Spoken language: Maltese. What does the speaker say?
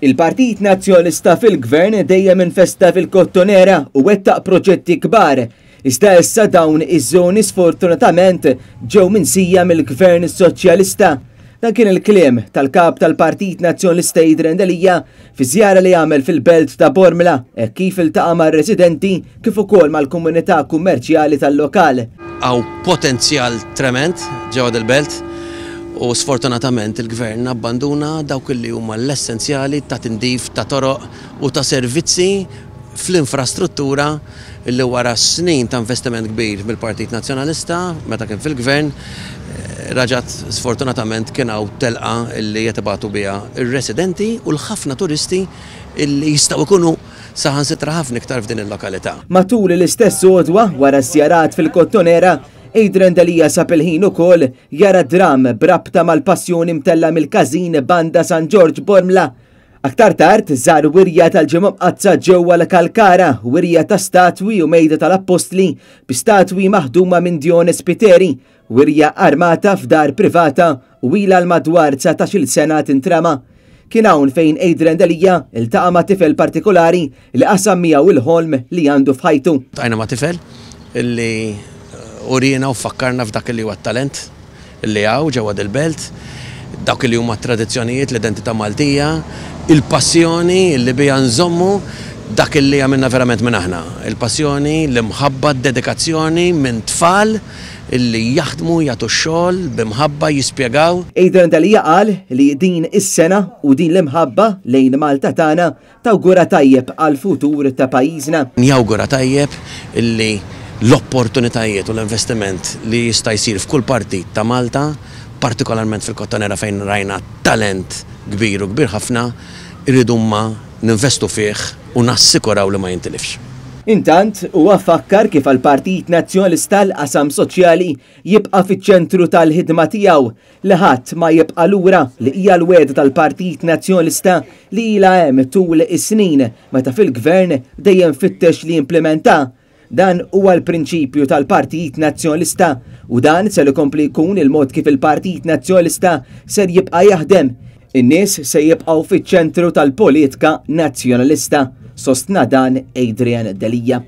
Il-Partit Nazzjonista fil-Gvern dejjem infesta fil-Kottonera u wettaq proġetti kbar. Iżda issa dawn iż-żoni sfortunatament ġew minsija mill-Gvern Soċjalista. Dan kien il kliem tal-kap tal-Partit Nazzjonista Idrendelija fi żjara li għamel fil-belt ta' Bormla e kif il-taqa ma' residenti kif ukoll mal-komunità kummerċjali tal-lokal. Aw potenzjal trement ġewwa del-belt U sfortunatament il-gvern abbanduna dawk li huma l-essenzjali ta' tindif, ta' toroq u ta' servizzi fl-infrastruttura li wara snin ta' investiment kbir mill-Partit Nazjonalista, meta kien fil-gvern, eh, raġat sfortunatament kien hawn telqa li jetibatu biha il residenti u l-ħafna turisti li jistgħu jkunu saħan sitra ħafna iktar f'din il-lokalità. Matul l-istess sodwa wara s-sjarat fil-Kottonera Adrian Delija sapilħin u kol jara dram brabta mal-passjoni mtella mill-kazin banda San George Bormla. Aktar tard, zar wirja tal ġemob qazza ġewwa l-Kalkara, wirja ta' statwi u mejda tal apostli bi statwi maħduma minn Dionis Piteri, wirja armata f'dar privata u ila l-madwar 19 sena tintrama kien hawn fejn Adrian Delija iltaqa' ma' tifel partikolari li qasam miegħu il-ħolm li għandu f'ħajtu. Tajna ma' tifel illi urina u fakkarna f'dak li huwa talent li għaw ġewwa il-belt, dak li huma tradizzjonijiet, l-identità Maltija, il-passjoni li bija nżommu dak li għamilna verament minn aħna. Il-passjoni, l-imħabba, dedikazzjoni minn tfal illi jaħdmu jagħtu xogħol bimħabba jispjegaw. Adrian Dalija qal li din is-sena u din l-imħabba lejn Malta tagħna tawgura tajjeb għal futur ta' pajjiżna. Jawgura tajjeb illi l-opportunitajiet u l-investiment li jista' jsir f'kull parti ta' Malta, partikolarment fil-kottonera fejn rajna talent kbir u kbir ħafna, irridu ma ninvestu fih u nassikuraw li ma jintilifx. Intant, u għaffakkar kif għal-Partit Nazjonalista l-Qasam Soċjali jibqa fiċ-ċentru tal-ħidma tijaw li ħadd ma jibqa lura li hija l-wed tal-Partit Nazjonalista li ila hemm tul is-snin meta fil-gvern dejjem fittex li implementa Dan huwa l-prinċipju tal-Partit Nazzjonalista u dan se ikompli jkun il-mod kif il-Partit Nazzjonalista ser jibqa' jaħdem. In-nies se jibqgħu fiċ-ċentru tal-politika nazzjonalista. Sostna dan Adrian Delija.